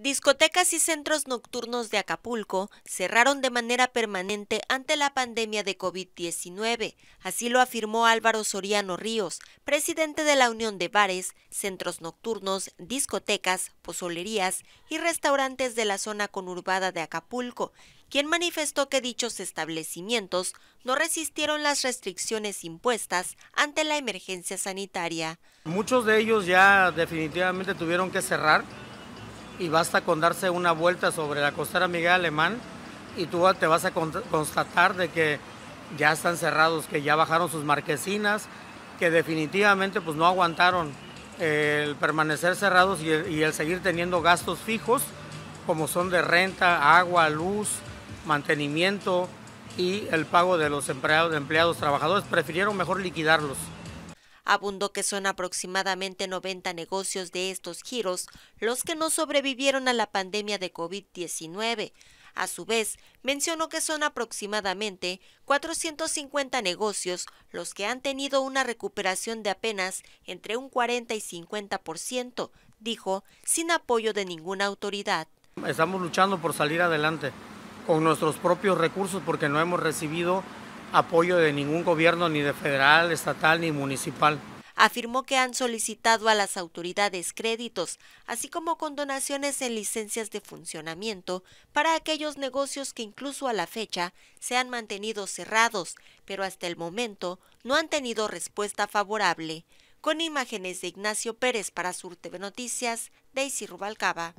Discotecas y centros nocturnos de Acapulco cerraron de manera permanente ante la pandemia de COVID-19, así lo afirmó Álvaro Soriano Ríos, presidente de la Unión de Bares, Centros Nocturnos, Discotecas, Pozolerías y Restaurantes de la zona conurbada de Acapulco, quien manifestó que dichos establecimientos no resistieron las restricciones impuestas ante la emergencia sanitaria. Muchos de ellos ya definitivamente tuvieron que cerrar y basta con darse una vuelta sobre la costera Miguel Alemán y tú te vas a constatar de que ya están cerrados, que ya bajaron sus marquesinas, que definitivamente pues no aguantaron el permanecer cerrados y el, seguir teniendo gastos fijos como son de renta, agua, luz, mantenimiento y el pago de los empleados trabajadores. Prefirieron mejor liquidarlos. Abundó que son aproximadamente 90 negocios de estos giros los que no sobrevivieron a la pandemia de COVID-19. A su vez, mencionó que son aproximadamente 450 negocios los que han tenido una recuperación de apenas entre un 40 y 50%, dijo, sin apoyo de ninguna autoridad. Estamos luchando por salir adelante con nuestros propios recursos porque no hemos recibido apoyo de ningún gobierno, ni de federal, estatal, ni municipal. Afirmó que han solicitado a las autoridades créditos, así como condonaciones en licencias de funcionamiento para aquellos negocios que incluso a la fecha se han mantenido cerrados, pero hasta el momento no han tenido respuesta favorable. Con imágenes de Ignacio Pérez para Sur TV Noticias, Daisy Rubalcaba.